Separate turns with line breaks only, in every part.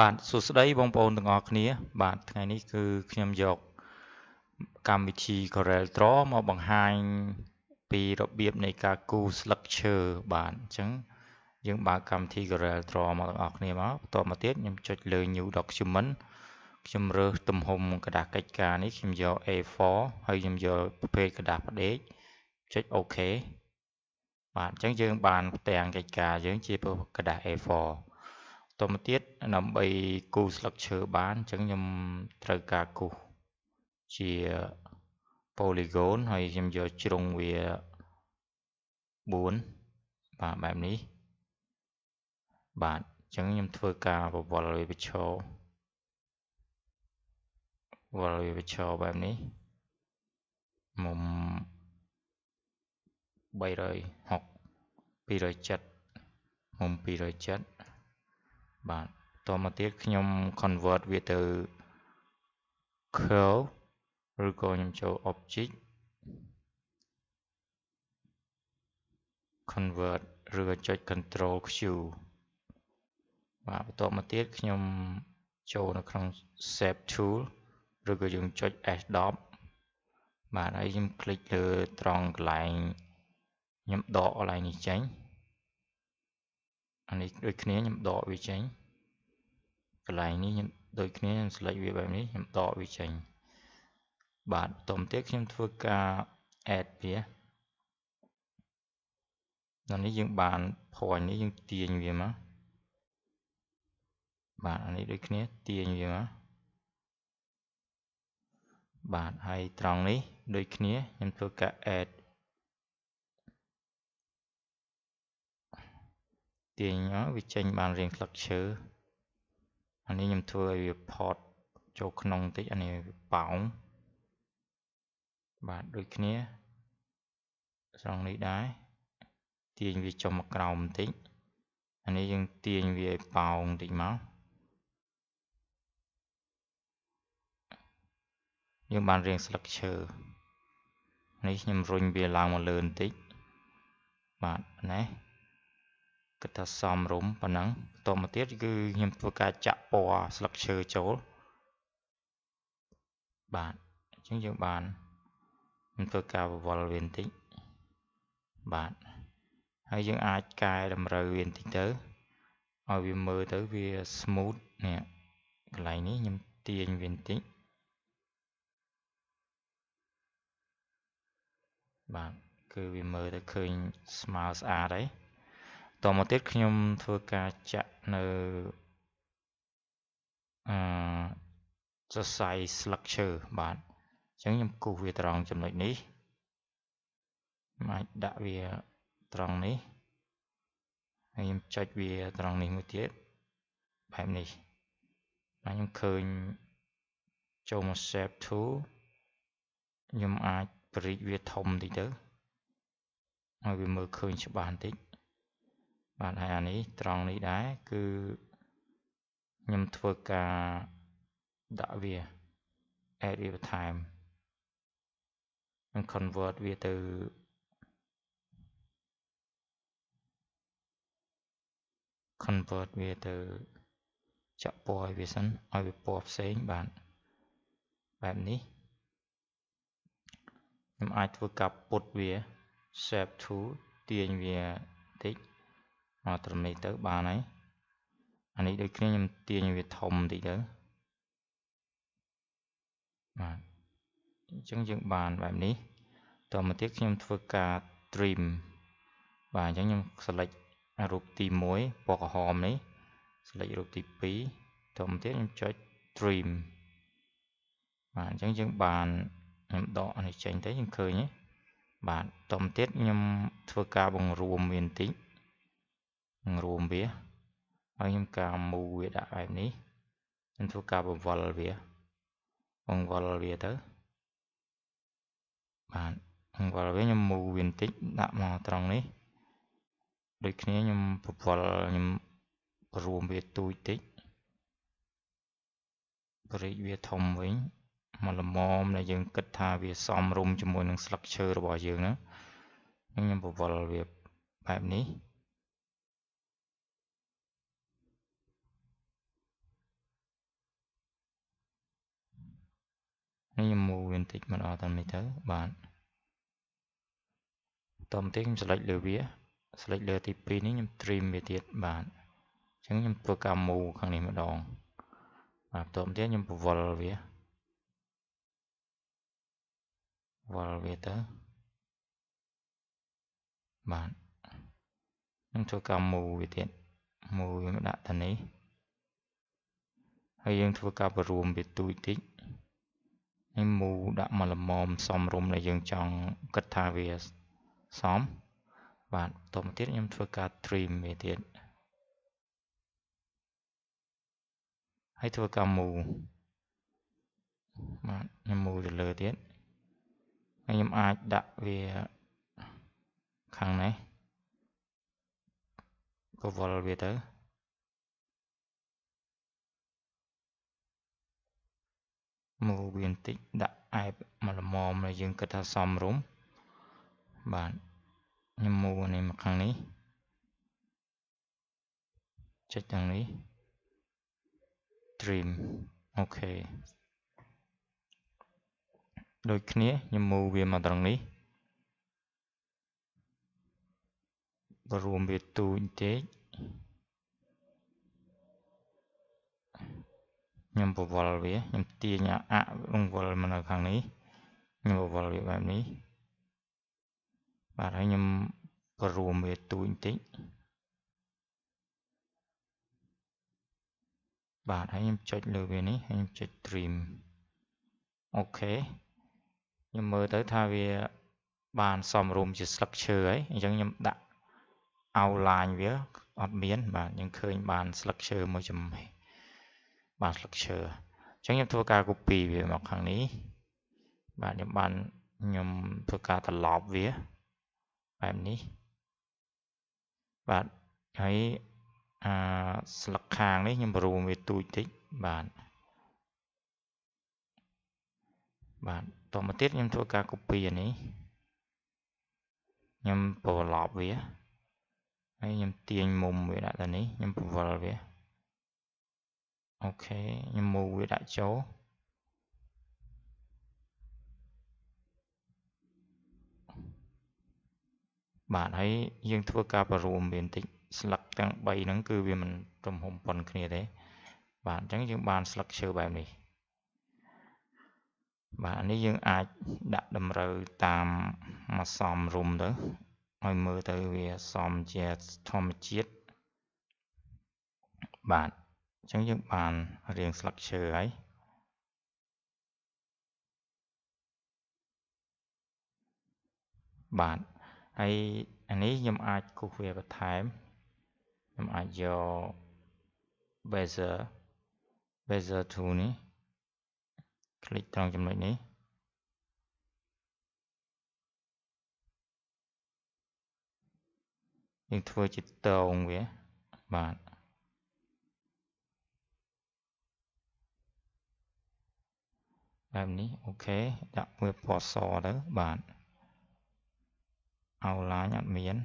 បាទសួស្តីបងប្អូនទាំងអស់គ្នា បាទថ្ងៃនេះគឺខ្ញុំយកកម្មវិធី Corel Draw មកបង្ហាញពីរបៀបនៃការគូរស្លឹកឈើបាទអញ្ចឹងយើងបើកកម្មវិធី Corel Draw មកទាំងអស់គ្នាមកបន្តមកទៀតខ្ញុំចុចលើ New Document ខ្ញុំរើសទំហំกระดาษកិច្ចការនេះខ្ញុំយក A4 ហើយខ្ញុំយកប្រភេទกระดาษផ្ដេកចុច OK បាទអញ្ចឹងយើង បានផ្ទាំងកិច្ចការយើងជាកระดาษ A4 ទុំទៀតដើម្បីគូស្លឹកឈើបានអញ្ចឹងខ្ញុំត្រូវការគូសជា polygon ហើយខ្ញុំយកជ្រុងវា4បាទបែបនេះ បាទអញ្ចឹងខ្ញុំធ្វើការប្រវល់វាបញ្ឈរវល់វាបញ្ឈរបែបនេះមុំ360 270មុំ270បាទតមកទៀតខ្ញុំ convert វាទៅ curl ឬក៏ខ្ញុំចូល object convert ឬក៏ចុច control q បាទបន្ទាប់មកទៀតខ្ញុំចូលនៅក្នុង save tool ឬក៏យើងចុច S10 បាទហើយខ្ញុំคลิกលើត្រង់កន្លែងខ្ញុំដកកន្លែងនេះចេញអានេះដូចគ្នាខ្ញុំដកវាចេញកន្លែងនេះខ្ញុំដូចគ្នាខ្ញុំ select វាបែបនេះខ្ញុំដកវាចេញបាទបន្ទាប់ទៀតខ្ញុំធ្វើការ add វាដល់នេះយើងបាន point នេះយើងទាញវាមកបាទអានេះដូចគ្នាទាញវាមកបាទហើយត្រង់នេះ ដូចគ្នាខ្ញុំធ្វើការ add ទាញវាចេញបានរៀងផ្លឹកឈើអានេះខ្ញុំធ្វើឲ្យវាផតចូលក្នុងបន្តិចអានេះប៉ោងបាទដូចគ្នា ស្រង់នេះដែរទាញវាចុះមកក្រោមបន្តិចអានេះយើងទាញវាឲ្យប៉ោងបន្តិចមកយើងបានរៀងស្លឹកឈើនេះខ្ញុំរុញវាឡើងមកលើបន្តិចបាទណែគិតថាសមរម្យប៉ុណ្ណឹងបន្តមកទៀតគឺខ្ញុំធ្វើការចាក់ពណ៌ស្លឹកឈើចូល បាទអញ្ចឹងយើងបានខ្ញុំធ្វើការវវល់វាបន្តិចបាទហើយយើង អាចកែតម្រូវវាបន្តិចទៅឲ្យវាមើលទៅវា smooth នេះកន្លែងនេះខ្ញុំទាញវាបន្តិចបាទគឺវាមើលទៅឃើញស្មើស្អាតហើយតមកទៀតខ្ញុំ ធ្វើការចាក់នៅអឺសរសៃស្លឹកឈើបាទអញ្ចឹងខ្ញុំគូសវាត្រង់ចំណុចនេះខ្ញុំអាចដាក់វាត្រង់នេះហើយខ្ញុំចុចវាត្រង់នេះមួយទៀតបែបនេះហើយខ្ញុំឃើញចូលមក shape tool ខ្ញុំអាចប្រីកវាធំបន្តិចទៅឲ្យវាមើលឃើញច្បាស់បន្តិចបាទហើយអានេះត្រង់នេះដែរគឺខ្ញុំធ្វើការដាក់វា add វាបន្ថែមនឹង convert វាទៅខនវើតវាទៅចាក់ពណ៌ឲ្យវាសិនឲ្យវាពណ៌ផ្សេងបាទបែបនេះខ្ញុំអាចធ្វើការពុតវា shape to ទាញវាតិចមកត្រឹមនេះទៅបានហើយអានេះដូចគ្នាខ្ញុំទាញវាធំបន្តិចទៅបាទអញ្ចឹងយើងបានបែបនេះតមកទៀតខ្ញុំធ្វើការ trim បាទអញ្ចឹងខ្ញុំ select រូបទី1ពណ៌ក្រហមនេះ select រូបទី2តមកទៀតខ្ញុំចុច trim បាទអញ្ចឹងយើងបានខ្ញុំដកនេះចេញទៅយើងឃើញទេបាទតមកទៀតខ្ញុំធ្វើការបង្រួមវាបន្តិចនឹងរួមវាហើយខ្ញុំការមូវាដាក់បែបនេះនឹងធ្វើការបង្វល់វាបង្វល់វាទៅ បាទបង្វល់វាខ្ញុំមូវាបន្តិចដាក់មកត្រង់នេះដូចគ្នាខ្ញុំបង្វល់ខ្ញុំរួមវាទូចតិចប្រេកវាធំវិញមកល្មមដែលយើងគិតថាវាសមរម្យជាមួយនឹងស្លឹកឈើរបស់យើងហ្នឹងខ្ញុំបង្វល់វាបែបនេះនេះខ្ញុំមូវវាបន្តិចមកដល់តាមនេះទៅបាទតមកទៀតខ្ញុំ select លើវា select លើទី2នេះខ្ញុំ trim វាទៀតបាទអញ្ចឹងខ្ញុំធ្វើការ move ខាងនេះម្ដង បាទតមកទៀតខ្ញុំពវល់វាវល់វាទៅបាទនឹងធ្វើការ move វាទៀត move វាមកដាក់ទៅនេះហើយយើងធ្វើការបរួមវាទូចតិចនេះមូដាក់មកល្មមសំរុំដែលយើងចង់គិតថាវាសមបាទបន្តមកទៀតខ្ញុំធ្វើការ trim វាទៀតហើយធ្វើការមូបាទខ្ញុំមូទៅលើទៀតហើយខ្ញុំអាចដាក់វាខាងនេះក៏វល់វាទៅមើលវាបន្តិចដាក់អែបមកល្មមដែលយើងគិតថាសមរម្យបាទខ្ញុំមូលនេះមកខាងនេះចុចទាំងនេះ trim អូខេដូចគ្នាខ្ញុំមូលវាមកត្រង់នេះបរួមវាទូចបន្តិចខ្ញុំបវលវាខ្ញុំទាញអរង្វល់មកនៅខាងនេះខ្ញុំបវលវាបែបនេះបាទហើយខ្ញុំបរួមវាទូចបន្តិចបាទហើយខ្ញុំចុចលើវានេះហើយខ្ញុំចុច trim អូខេខ្ញុំមើលទៅថាវា បានសមរម្យជាស្លឹកឈើហើយអញ្ចឹងខ្ញុំដាក់ outline វាអត់មានបាទយើងឃើញបានស្លឹកឈើមួយចំហេះបាទស្លឹកឈើអញ្ចឹងខ្ញុំធ្វើការ copy វាមកខាងនេះបាទខ្ញុំបានខ្ញុំធ្វើការត្រឡប់វាបែបនេះ បាទហើយអាស្លឹកខាងនេះខ្ញុំរួមវាទូចតិចបាទបាទតមកទៀតខ្ញុំធ្វើការ copy អានេះខ្ញុំប្រឡប់វាហើយខ្ញុំទាញមុំវាដាក់ទៅនេះខ្ញុំពវល់វាអូខេខ្ញុំមូវាដាក់ចូលបាទហើយយើងធ្វើការប្ររួមវាបន្តិចស្លឹកទាំង3ហ្នឹងគឺវាមិនទំហំប៉ុនគ្នាទេបាទអញ្ចឹងយើងបានស្លឹកឈើបែបនេះ បាទនេះយើងអាចដាក់តម្រូវតាមមកសមរុំទៅហើយមើលទៅវាសមជាធម្មជាតិបាទអញ្ចឹងយើងបានរៀងស្លឹកឈើហើយបាទហើយអានេះខ្ញុំអាចគូសវាបន្ថែមខ្ញុំអាចយក bezel bezel tool នេះ click ត្រង់ចំណុចនេះយើងធ្វើជាតោងវាបាទបែបនេះអូខេដាក់មួយពណ៌សទៅបាទអោឡាញអត់មាន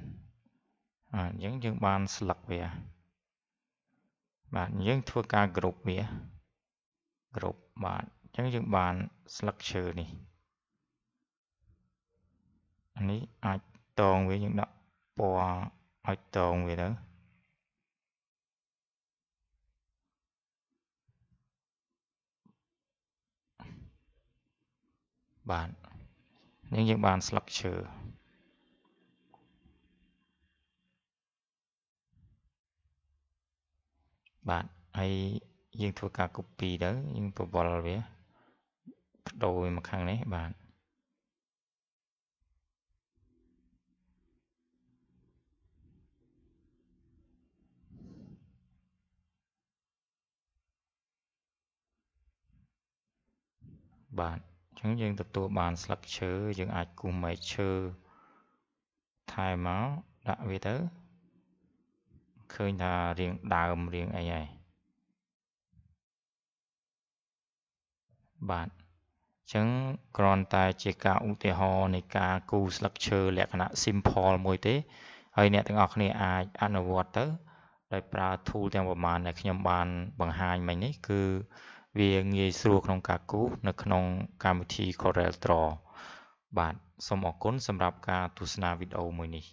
អញ្ចឹងយើងបានស្លឹកវា បាទយើងធ្វើការគ្រប់វាគ្រប់បាទអញ្ចឹងយើងបានស្លឹកឈើនេះអានេះអាចតងវាយើងដាក់ពណ៌ឲ្យតងវាទៅបាទនឹងយើងបានស្លឹកឈើបាទហើយយើងធ្វើការ copy ទៅយើងបវលវាបដូរវាមកខាងនេះបាទបាទចឹងយើងទទួលបានស្លឹកឈើយើងអាចគូសមែកឈើថែមកដាក់វាទៅឃើញថារៀងដើមរៀងអីហើយបាទអញ្ចឹងគ្រាន់តែ ជាការឧទាហរណ៍នៃការគូរស្លឹកឈើលក្ខណៈ simple មួយទេហើយអ្នកទាំងអស់គ្នាអាចអនុវត្តទៅដោយប្រើ tool ទាំងប្រមាណដែលខ្ញុំបាន បង្ហាញមិញនេះគឺវាងាយស្រួលក្នុងការគូរនៅក្នុងកម្មវិធី Corel Draw បាទសូមអរគុណសម្រាប់ការទស្សនាវីដេអូមួយនេះ